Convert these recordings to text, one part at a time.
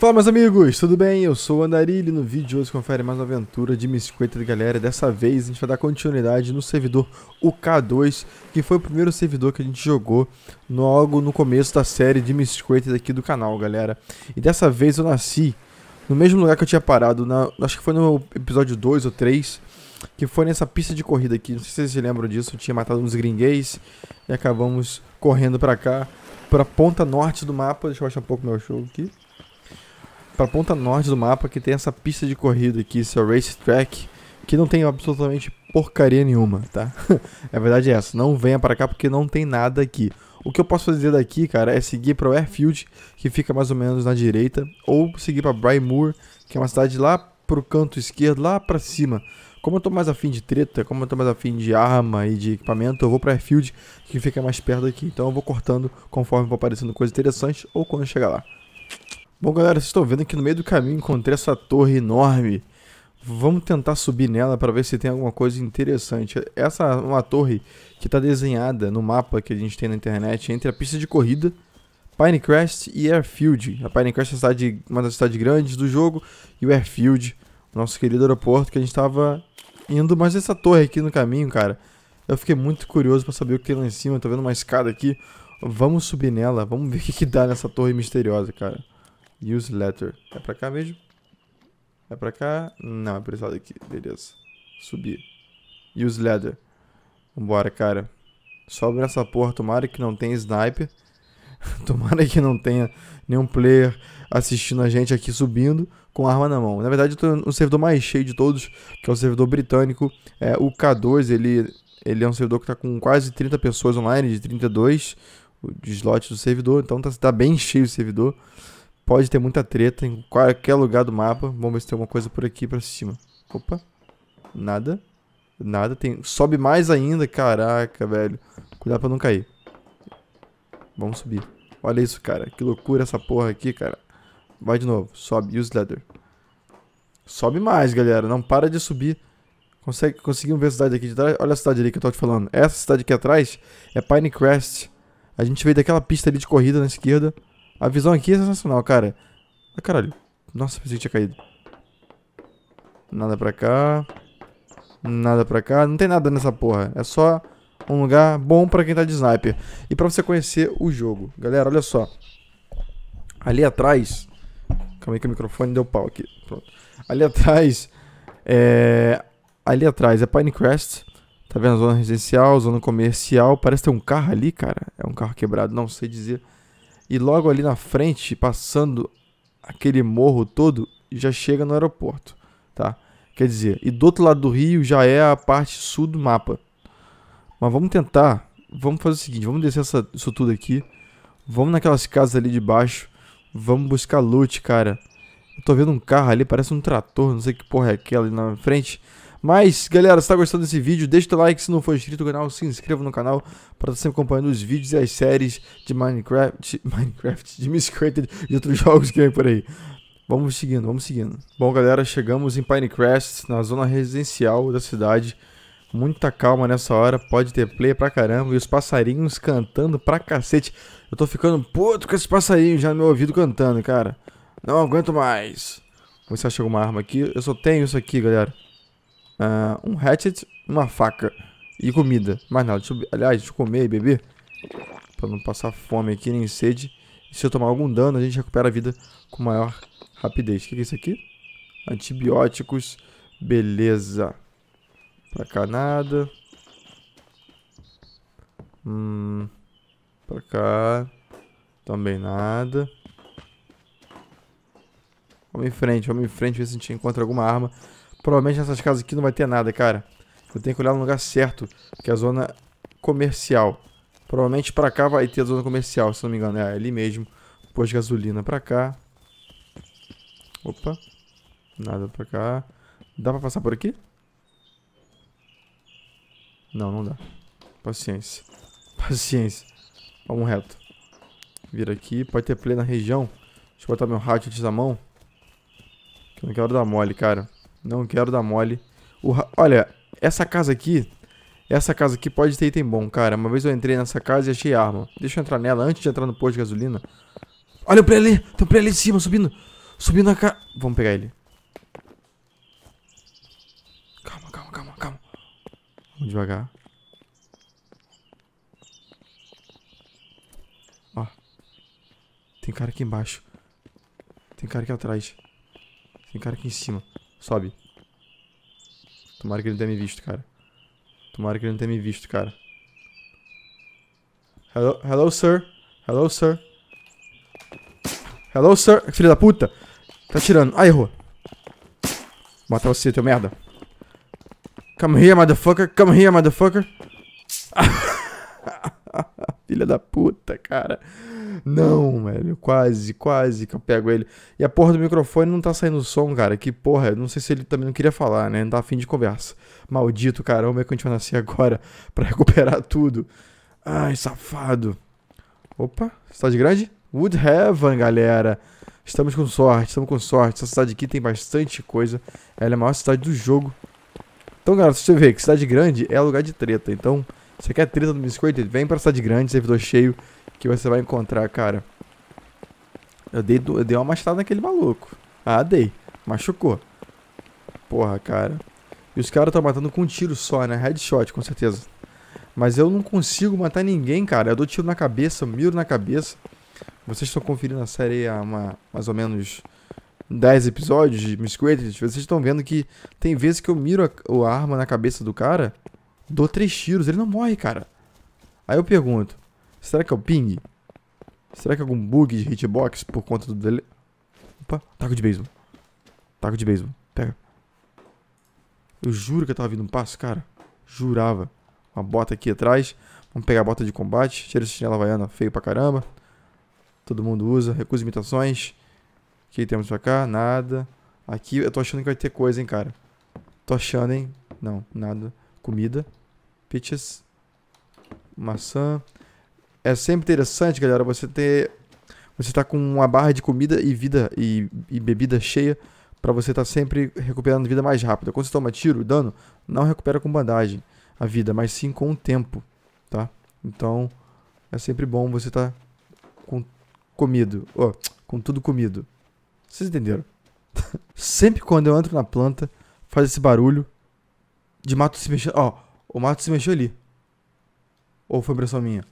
Fala meus amigos, tudo bem? Eu sou o Andarilho e no vídeo de hoje confere mais uma aventura de Misqueta galera. Dessa vez a gente vai dar continuidade no servidor UK2, que foi o primeiro servidor que a gente jogou logo no começo da série de Misqueta aqui do canal, galera. E dessa vez eu nasci no mesmo lugar que eu tinha parado, na, acho que foi no episódio 2 ou 3, que foi nessa pista de corrida aqui. Não sei se vocês se lembram disso, eu tinha matado uns gringues e acabamos correndo pra cá, pra ponta norte do mapa. Deixa eu achar um pouco meu show aqui para a ponta norte do mapa que tem essa pista de corrida aqui, seu racetrack, que não tem absolutamente porcaria nenhuma, tá? a é verdade é essa, não venha para cá porque não tem nada aqui. O que eu posso fazer daqui, cara, é seguir para o Airfield, que fica mais ou menos na direita, ou seguir para Brymore, que é uma cidade lá pro canto esquerdo, lá para cima. Como eu tô mais afim de treta, como eu tô mais afim de arma e de equipamento, eu vou para Airfield, que fica mais perto aqui. Então eu vou cortando conforme for aparecendo coisa interessante ou quando chegar lá. Bom, galera, vocês estão vendo que no meio do caminho encontrei essa torre enorme. Vamos tentar subir nela para ver se tem alguma coisa interessante. Essa é uma torre que está desenhada no mapa que a gente tem na internet entre a pista de corrida, Pinecrest e Airfield. A Pinecrest é a cidade, uma das cidades grandes do jogo e o Airfield, nosso querido aeroporto que a gente estava indo. Mas essa torre aqui no caminho, cara, eu fiquei muito curioso para saber o que tem lá em cima. Estou vendo uma escada aqui. Vamos subir nela, vamos ver o que, que dá nessa torre misteriosa, cara. Newsletter. É pra cá mesmo? É pra cá? Não, é pra esse lado aqui. Beleza. Subir. Newsletter. Vambora, cara. Sobe nessa porra. Tomara que não tenha sniper. Tomara que não tenha nenhum player assistindo a gente aqui subindo com arma na mão. Na verdade, eu tô no servidor mais cheio de todos, que é o servidor britânico. É, o K2, ele, ele é um servidor que tá com quase 30 pessoas online, de 32 o slot do servidor. Então tá, tá bem cheio o servidor. Pode ter muita treta em qualquer lugar do mapa. Vamos ver se tem alguma coisa por aqui pra cima. Opa. Nada. Nada. Tem... Sobe mais ainda. Caraca, velho. Cuidado pra não cair. Vamos subir. Olha isso, cara. Que loucura essa porra aqui, cara. Vai de novo. Sobe. Use leather. Sobe mais, galera. Não para de subir. Consegue, conseguimos ver a cidade aqui de trás? Olha a cidade ali que eu tô te falando. Essa cidade aqui atrás é Pinecrest. A gente veio daquela pista ali de corrida na esquerda. A visão aqui é sensacional, cara. Ah, caralho. Nossa, pensei que tinha caído. Nada pra cá. Nada pra cá. Não tem nada nessa porra. É só um lugar bom pra quem tá de sniper. E pra você conhecer o jogo. Galera, olha só. Ali atrás... Calma aí que o microfone deu pau aqui. Pronto. Ali atrás... É... Ali atrás é Pinecrest. Tá vendo? Zona residencial, zona comercial. Parece ter um carro ali, cara. É um carro quebrado, não sei dizer. E logo ali na frente, passando aquele morro todo, já chega no aeroporto, tá? Quer dizer, e do outro lado do rio já é a parte sul do mapa. Mas vamos tentar, vamos fazer o seguinte, vamos descer essa, isso tudo aqui, vamos naquelas casas ali de baixo, vamos buscar loot, cara. Eu tô vendo um carro ali, parece um trator, não sei que porra é aquela ali na frente. Mas, galera, se tá gostando desse vídeo, deixa o teu like, se não for inscrito no canal, se inscreva no canal para estar tá sempre acompanhando os vídeos e as séries de Minecraft, Minecraft, de Miscrated e outros jogos que vem por aí. Vamos seguindo, vamos seguindo. Bom, galera, chegamos em Pinecrest, na zona residencial da cidade. Muita calma nessa hora, pode ter play pra caramba e os passarinhos cantando pra cacete. Eu tô ficando puto com esses passarinhos já no meu ouvido cantando, cara. Não aguento mais. Vamos ver se acha alguma arma aqui. Eu só tenho isso aqui, galera uh, um hatchet, uma faca e comida. Mais nada. Deixa eu, aliás, deixa eu comer e beber. Pra não passar fome aqui, nem sede. E se eu tomar algum dano, a gente recupera a vida com maior rapidez. O que, que é isso aqui? Antibióticos. Beleza. Pra cá nada. Hum, pra cá. Também nada. Vamos em frente, vamos em frente, ver se a gente encontra alguma arma Provavelmente nessas casas aqui não vai ter nada, cara. Eu tenho que olhar no lugar certo, que é a zona comercial. Provavelmente pra cá vai ter a zona comercial, se não me engano. É ali mesmo. Pôs de gasolina pra cá. Opa. Nada pra cá. Dá pra passar por aqui? Não, não dá. Paciência. Paciência. Vamos reto. Vira aqui. Pode ter play na região. Deixa eu botar meu rádio antes da mão. Que eu não quero dar mole, cara. Não quero dar mole. O, olha, essa casa aqui... Essa casa aqui pode ter item bom, cara. Uma vez eu entrei nessa casa e achei arma. Deixa eu entrar nela antes de entrar no posto de gasolina. Olha o play ali. Tem um play ali em cima, subindo. Subindo a ca... Vamos pegar ele. Calma, calma, calma, calma. Vamos devagar. Ó. Tem cara aqui embaixo. Tem cara aqui atrás. Tem cara aqui em cima. Sobe. Tomara que ele não tenha me visto, cara. Tomara que ele não tenha me visto, cara. Hello, hello, sir. Hello, sir. Hello, sir. filha da puta. Tá tirando. Ah, errou. Matar você, teu merda. Come here, motherfucker. Come here, motherfucker. Filha da puta, cara. Não, velho. Quase, quase que eu pego ele. E a porra do microfone não tá saindo som, cara. Que porra, não sei se ele também não queria falar, né? Não tá afim de conversa. Maldito, cara. Como é que a gente vai nascer agora pra recuperar tudo? Ai, safado. Opa, cidade tá grande? Woodhaven, galera. Estamos com sorte, estamos com sorte. Essa cidade aqui tem bastante coisa. Ela é a maior cidade do jogo. Então, galera, você vê que cidade grande é lugar de treta. Então, você quer treta do biscoito? Vem pra cidade grande, servidor cheio, que você vai encontrar, cara. Eu dei, eu dei uma machada naquele maluco. Ah, dei. Machucou. Porra, cara. E os caras estão matando com um tiro só, né? Headshot, com certeza. Mas eu não consigo matar ninguém, cara. Eu dou tiro na cabeça, miro na cabeça. Vocês estão conferindo a série há uma, mais ou menos 10 episódios de Misquated. Vocês estão vendo que tem vezes que eu miro a, a arma na cabeça do cara Dou três tiros, ele não morre, cara. Aí eu pergunto, será que é o ping? Será que é algum bug de hitbox por conta do dele... Opa, taco de beisebol. Taco de beisebol, pega. Eu juro que eu tava vindo um passo, cara. Jurava. Uma bota aqui atrás. Vamos pegar a bota de combate. Tira esse chinelo havaiana, feio pra caramba. Todo mundo usa, recusa imitações. O que temos pra cá? Nada. Aqui eu tô achando que vai ter coisa, hein, cara. Tô achando, hein. Não, nada. Comida. Peaches. Maçã. É sempre interessante, galera, você ter... Você tá com uma barra de comida e vida e, e bebida cheia para você estar tá sempre recuperando vida mais rápido. Quando você toma tiro, dano, não recupera com bandagem a vida, mas sim com o tempo, tá? Então, é sempre bom você estar tá com comido, ó, oh, com tudo comido. Vocês entenderam? sempre quando eu entro na planta, faz esse barulho de mato se mexendo, ó. Oh, o mato se mexeu ali. Ou foi impressão minha?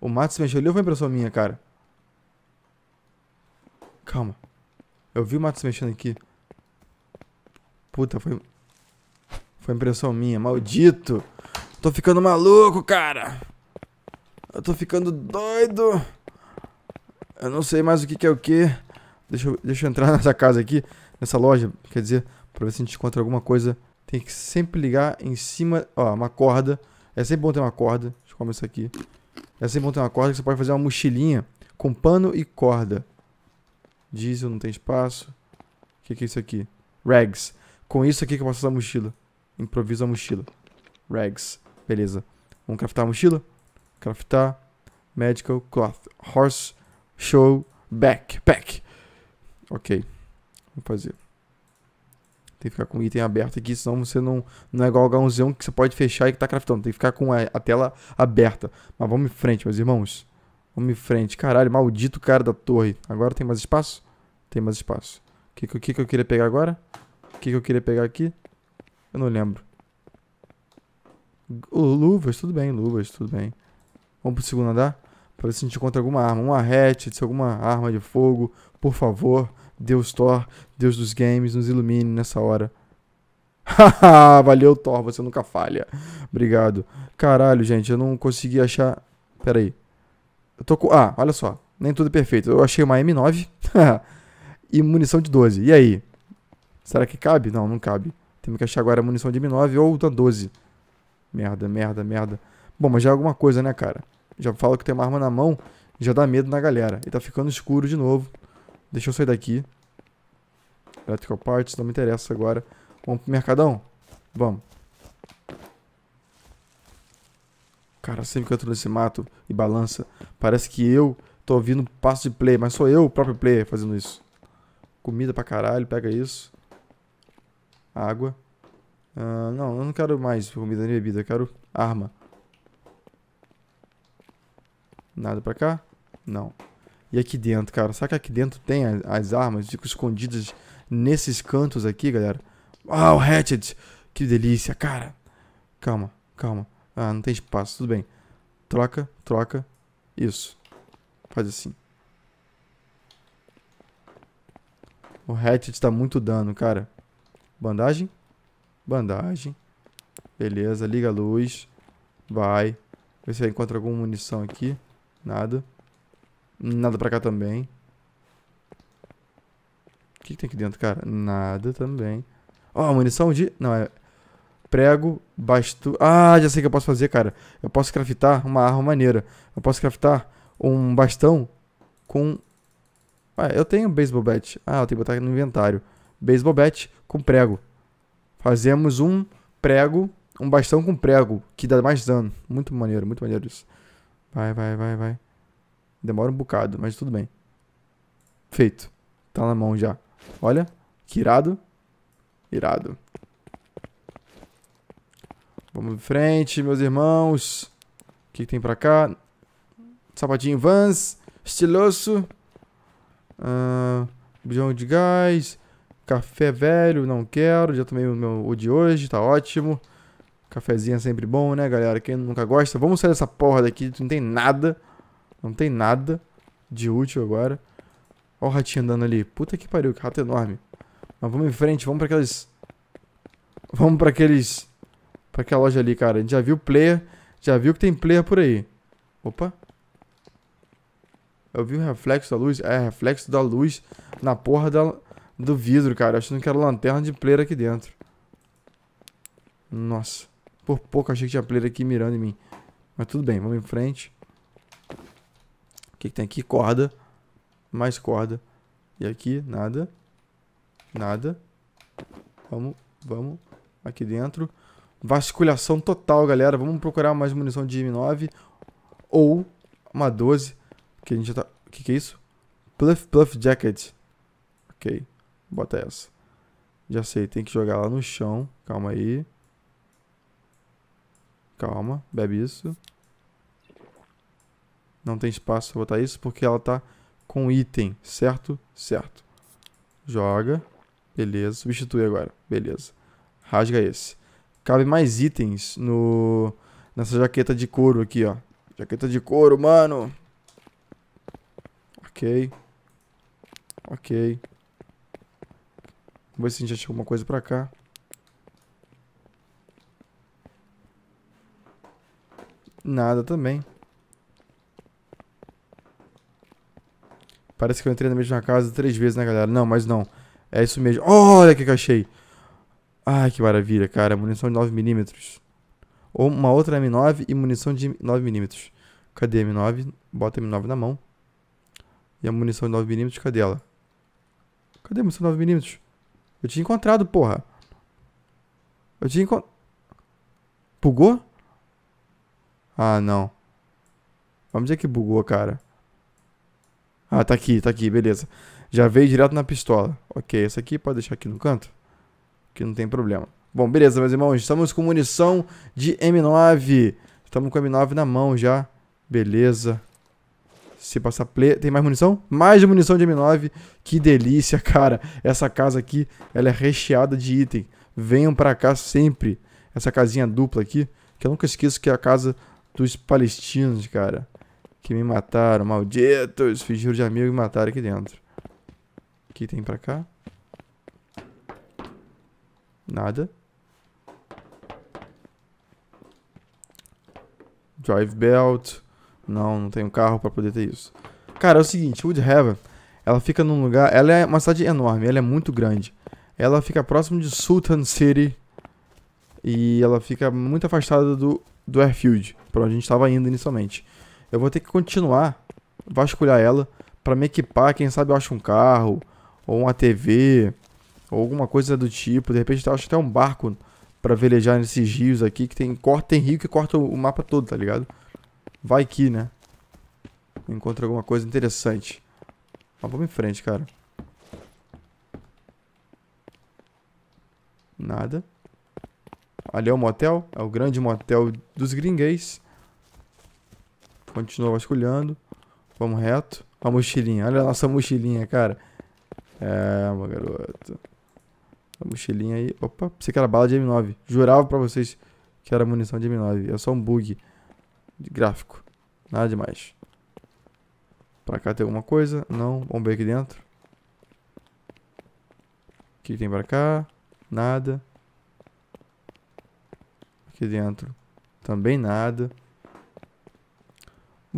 O mato se mexeu ali ou foi impressão minha, cara? Calma. Eu vi o mato se mexendo aqui. Puta, foi... Foi impressão minha, maldito. Tô ficando maluco, cara. Eu tô ficando doido. Eu não sei mais o que, que é o que. Deixa deixa eu entrar nessa casa aqui, nessa loja, quer dizer, pra ver se a gente encontra alguma coisa tem que sempre ligar em cima, ó, uma corda. É sempre bom ter uma corda. Deixa eu comer isso aqui. É sempre bom ter uma corda que você pode fazer uma mochilinha com pano e corda. Diesel, não tem espaço. O que, que é isso aqui? Rags. Com isso aqui que eu posso usar a mochila. Improviso a mochila. Rags. Beleza. Vamos craftar a mochila? Craftar. Medical cloth. Horse show back pack Ok. Vamos fazer. Tem que ficar com o item aberto aqui, senão você não, não é igual o h que você pode fechar e que tá craftando. Tem que ficar com a, a tela aberta. Mas vamos em frente, meus irmãos. Vamos em frente. Caralho, maldito cara da torre. Agora tem mais espaço? Tem mais espaço. O que, que, que eu queria pegar agora? O que, que eu queria pegar aqui? Eu não lembro. luvas, tudo bem, luvas, tudo bem. Vamos pro segundo andar? Pra ver se a gente encontra alguma arma. Uma hatchet, alguma arma de fogo. Por favor. Deus Thor, Deus dos games, nos ilumine nessa hora. Haha, valeu Thor, você nunca falha. Obrigado. Caralho, gente, eu não consegui achar. Pera aí. Eu tô com. Ah, olha só. Nem tudo é perfeito. Eu achei uma M9 e munição de 12. E aí? Será que cabe? Não, não cabe. Temos que achar agora munição de M9 ou da 12. Merda, merda, merda. Bom, mas já é alguma coisa, né, cara? Já falo que tem uma arma na mão, já dá medo na galera. E tá ficando escuro de novo. Deixa eu sair daqui. Electrical Parts, não me interessa agora. Vamos pro Mercadão? Vamos. Cara, sempre que eu entro nesse mato e balança, parece que eu tô ouvindo passo de play, mas sou eu o próprio player fazendo isso. Comida pra caralho, pega isso. Água. Uh, não, eu não quero mais comida nem bebida, eu quero arma. Nada pra cá? Não. E aqui dentro, cara, será que aqui dentro tem as, armas? Ficam escondidas nesses cantos aqui, galera. Uau, o Hatchet! Que delícia, cara! Calma, calma. Ah, não tem espaço, tudo bem. Troca, troca. Isso. Faz assim. O Hatchet tá muito dano, cara. Bandagem. Bandagem. Beleza, liga a luz. Vai. Vê se eu encontro alguma munição aqui. Nada. Nada pra cá também. O que, que, tem aqui dentro, cara? Nada também. Ó, oh, munição de... Não, é... Prego, bastu... Ah, já sei o que eu posso fazer, cara. Eu posso craftar uma arma maneira. Eu posso craftar um bastão com... Ué, eu tenho baseball bat. Ah, eu tenho que botar aqui no inventário. Baseball bat com prego. Fazemos um prego, um bastão com prego, que dá mais dano. Muito maneiro, muito maneiro isso. Vai, vai, vai, vai. Demora um bocado, mas tudo bem. Feito. Tá na mão já. Olha, que irado. Irado. Vamos em frente, meus irmãos. O que, que tem pra cá? Sapatinho Vans. Estiloso. Uh, ah, bujão de gás. Café velho, não quero. Já tomei o meu o de hoje, tá ótimo. Cafezinho é sempre bom, né, galera? Quem nunca gosta. Vamos sair dessa porra daqui, não tem nada. Não tem nada de útil agora. Olha o ratinho andando ali. Puta que pariu, que rato enorme. Mas vamos em frente, vamos pra aqueles, Vamos pra aqueles... Pra aquela loja ali, cara. A gente já viu player. Já viu que tem player por aí. Opa. Eu vi o reflexo da luz. É, reflexo da luz na porra da... do vidro, cara. Achando que era lanterna de player aqui dentro. Nossa. Por pouco achei que tinha player aqui mirando em mim. Mas tudo bem, vamos em frente que, que tem aqui? Corda. Mais corda. E aqui, nada. Nada. Vamos, vamos. Aqui dentro. Vasculhação total, galera. Vamos procurar mais munição de M9. Ou uma 12. Que a gente já tá... O que, que é isso? Pluff Pluff Jacket. Ok. Bota essa. Já sei, tem que jogar lá no chão. Calma aí. Calma, bebe isso. Não tem espaço para botar isso porque ela está com item, certo? Certo. Joga. Beleza. Substitui agora. Beleza. Rasga esse. Cabe mais itens no nessa jaqueta de couro aqui, ó. Jaqueta de couro, mano. Ok. Ok. Vamos ver se a gente achou alguma coisa pra cá. Nada também. Parece que eu entrei na mesma casa três vezes, né, galera? Não, mas não. É isso mesmo. Olha o que eu achei. Ai, que maravilha, cara. Munição de 9mm. Ou uma outra M9 e munição de 9mm. Cadê a M9? Bota a M9 na mão. E a munição de 9mm, cadê ela? Cadê a munição de 9mm? Eu tinha encontrado, porra. Eu tinha encontrado. Bugou? Ah, não. Vamos dizer que bugou, cara. Ah, tá aqui, tá aqui, beleza. Já veio direto na pistola. Ok, essa aqui pode deixar aqui no canto, que não tem problema. Bom, beleza, meus irmãos, estamos com munição de M9. Estamos com a M9 na mão já. Beleza. Se passar play... Tem mais munição? Mais munição de M9. Que delícia, cara. Essa casa aqui, ela é recheada de item. Venham pra cá sempre. Essa casinha dupla aqui, que eu nunca esqueço que é a casa dos palestinos, cara. Que me mataram, malditos. Fingiram de amigo e mataram aqui dentro. O que tem pra cá? Nada. Drive belt. Não, não tenho carro pra poder ter isso. Cara, é o seguinte, Woodhaven, ela fica num lugar... Ela é uma cidade enorme, ela é muito grande. Ela fica próximo de Sultan City. E ela fica muito afastada do, do airfield, pra onde a gente estava indo inicialmente. Eu vou ter que continuar vasculhar ela para me equipar, quem sabe eu acho um carro ou uma TV ou alguma coisa do tipo. De repente eu acho até um barco para velejar nesses rios aqui que tem corta tem rio que corta o mapa todo, tá ligado? Vai que, né? Encontra alguma coisa interessante. Mas vamos em frente, cara. Nada. Ali é o motel, é o grande motel dos gringues. Continua vasculhando. Vamos reto. A mochilinha. Olha a nossa mochilinha, cara. É, meu garoto. A mochilinha aí. Opa, pensei que era bala de M9. Jurava pra vocês que era munição de M9. É só um bug de gráfico. Nada demais. Pra cá tem alguma coisa? Não. Vamos ver aqui dentro. O que tem pra cá? Nada. Aqui dentro também nada.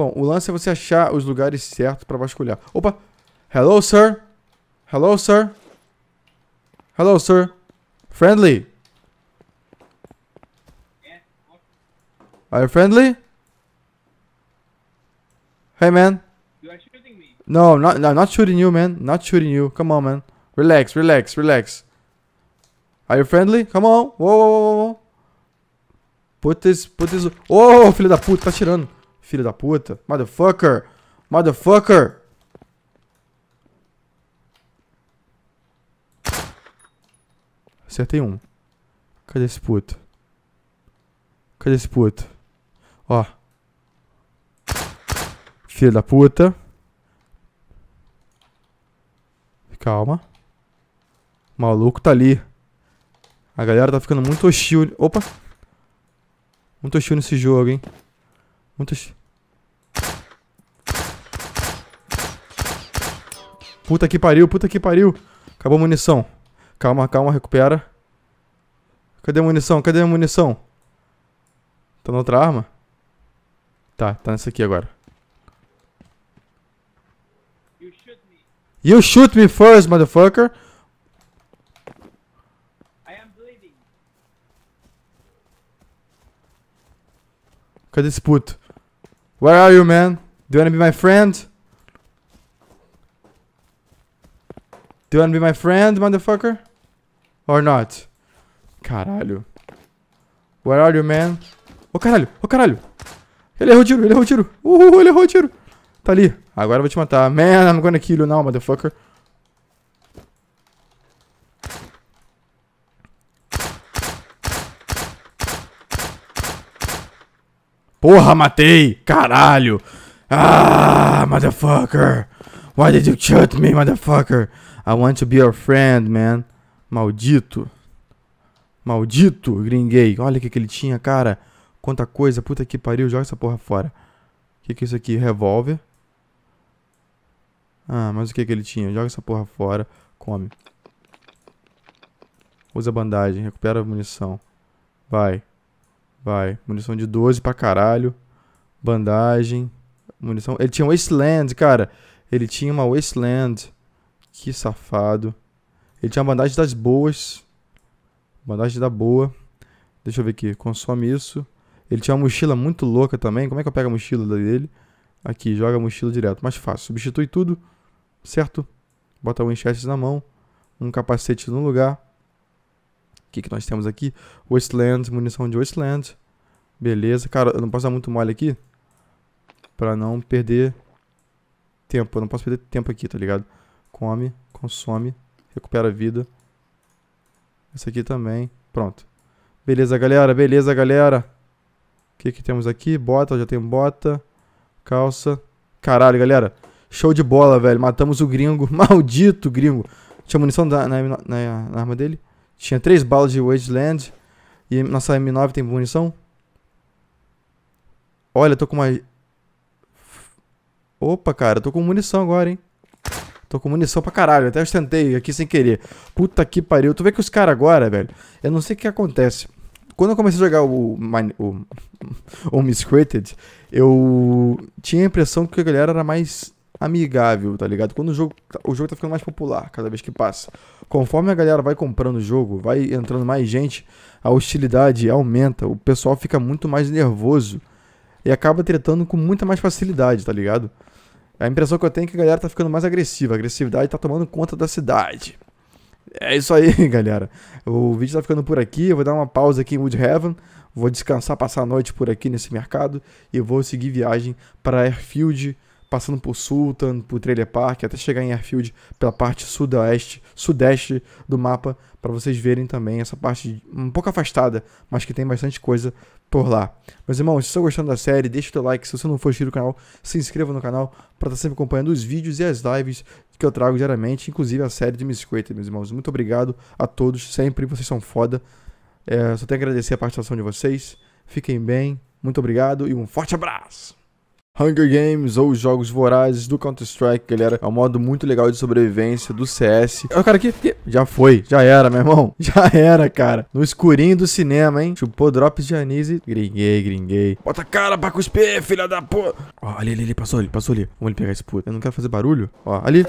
Bom, o lance é você achar os lugares certos para vasculhar. Opa! Hello, sir! Hello, sir! Hello, sir! Friendly! Are you friendly? Hey, man! You are shooting me! No, not, no, not shooting you, man. Not shooting you. Come on, man. Relax, relax, relax. Are you friendly? Come on. Whoa, whoa, whoa, whoa. Put this, put this... Oh, filho da puta, tá tirando filha da puta. Motherfucker. Motherfucker. Acertei um. Cadê esse puto? Cadê esse puto? Ó. filha da puta. Calma. O maluco tá ali. A galera tá ficando muito hostil. Opa. Muito hostil nesse jogo, hein. Muito hostil. Puta que pariu, puta que pariu. Acabou a munição. Calma, calma, recupera. Cadê a munição? Cadê a munição? Tá na outra arma? Tá, tá nessa aqui agora. You shoot me, first, motherfucker. I am bleeding. Cadê esse puto? Where are you, man? Do you wanna be my friend? Do you want to be my friend, motherfucker? Or not? Caralho. Where are you, man? Ô, oh, caralho. Ô, oh, caralho. Ele errou o tiro. Ele errou o tiro. Uhul, ele errou o tiro. Tá ali. Agora eu vou te matar. Man, I'm gonna kill you now, motherfucker. Porra, matei! Caralho! Ah, motherfucker! Why did you shoot me, motherfucker? I want to be your friend, man. Maldito. Maldito Green Gay. Olha o que, que ele tinha, cara. Quanta coisa. Puta que pariu. Joga essa porra fora. O que, que é isso aqui? Revólver. Ah, mas o que, que ele tinha? Joga essa porra fora. Come. Usa bandagem. Recupera a munição. Vai. Vai. Munição de 12 pra caralho. Bandagem. Munição. Ele tinha Wasteland, cara. Ele tinha uma Wasteland. Que safado. Ele tinha uma bandagem das boas. Bandagem da boa. Deixa eu ver aqui. Consome isso. Ele tinha uma mochila muito louca também. Como é que eu pego a mochila dele? Aqui, joga a mochila direto. Mais fácil. Substitui tudo, certo? Bota o Winchester na mão. Um capacete no lugar. O que, que nós temos aqui? Wasteland, munição de Wasteland. Beleza. Cara, eu não posso dar muito mole aqui. Pra não perder tempo. Eu não posso perder tempo aqui, tá ligado? come, consome, recupera a vida. Esse aqui também. Pronto. Beleza, galera. Beleza, galera. O que, que temos aqui? Bota, já tem bota. Calça. Caralho, galera. Show de bola, velho. Matamos o gringo. Maldito gringo. Tinha munição na, na, na, na arma dele? Tinha três balas de Wasteland. E nossa M9 tem munição? Olha, tô com uma... Opa, cara. tô com munição agora, hein. Tô com munição pra caralho, até ostentei aqui sem querer. Puta que pariu. Tu vê que os caras agora, velho, eu não sei o que acontece. Quando eu comecei a jogar o, o, o eu tinha a impressão que a galera era mais amigável, tá ligado? Quando o jogo, tá, o jogo tá ficando mais popular cada vez que passa. Conforme a galera vai comprando o jogo, vai entrando mais gente, a hostilidade aumenta, o pessoal fica muito mais nervoso e acaba tretando com muita mais facilidade, tá ligado? A impressão que eu tenho é que a galera tá ficando mais agressiva. A agressividade tá tomando conta da cidade. É isso aí, galera. O vídeo tá ficando por aqui. Eu vou dar uma pausa aqui em Woodhaven. Vou descansar, passar a noite por aqui nesse mercado. E vou seguir viagem para Airfield passando por Sultan, por Trailer Park, até chegar em Airfield pela parte sudoeste, sudeste do mapa, para vocês verem também essa parte um pouco afastada, mas que tem bastante coisa por lá. Meus irmãos, se estão tá gostando da série, deixa o teu like. Se você não for inscrito no canal, se inscreva no canal para estar tá sempre acompanhando os vídeos e as lives que eu trago diariamente, inclusive a série de Miss Quater, meus irmãos. Muito obrigado a todos, sempre, vocês são foda. É, só tenho a agradecer a participação de vocês. Fiquem bem, muito obrigado e um forte abraço! Hunger Games ou Jogos Vorazes do Counter-Strike, galera. É um modo muito legal de sobrevivência do CS. Olha o cara aqui. Já foi. Já era, meu irmão. Já era, cara. No escurinho do cinema, hein? Chupou drops de anis e... Gringuei, gringuei. Bota a cara pra cuspir, filha da porra. Ó, ali, ali, ali. Passou ali, passou ali. Vamos ele pegar esse puto. Eu não quero fazer barulho. Ó, ali.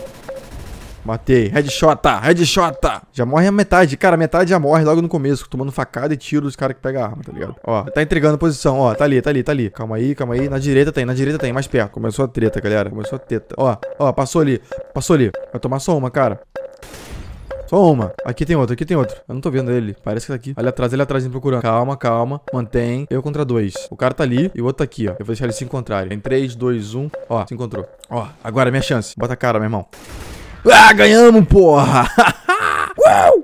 Matei. Headshot, headshot. Já morre a metade. Cara, a metade já morre logo no começo, tomando facada e tiro dos caras que pegam a arma, tá ligado? Ó, tá entregando a posição. Ó, tá ali, tá ali, tá ali. Calma aí, calma aí. Na direita tem, na direita tem. Mais perto. Começou a treta, galera. Começou a treta. Ó, ó, passou ali. Passou ali. Vai tomar só uma, cara. Só uma. Aqui tem outro, aqui tem outro. Eu não tô vendo ele. Parece que tá aqui. Ali atrás, ele atrás, ele procurando. Calma, calma. Mantém. Eu contra dois. O cara tá ali e o outro tá aqui, ó. Eu vou deixar eles se encontrarem. Em 3, 2, 1. Ó, se encontrou. Ó, agora é minha chance. Bota a cara, meu irmão. Ah, ganhamos, porra! Uau!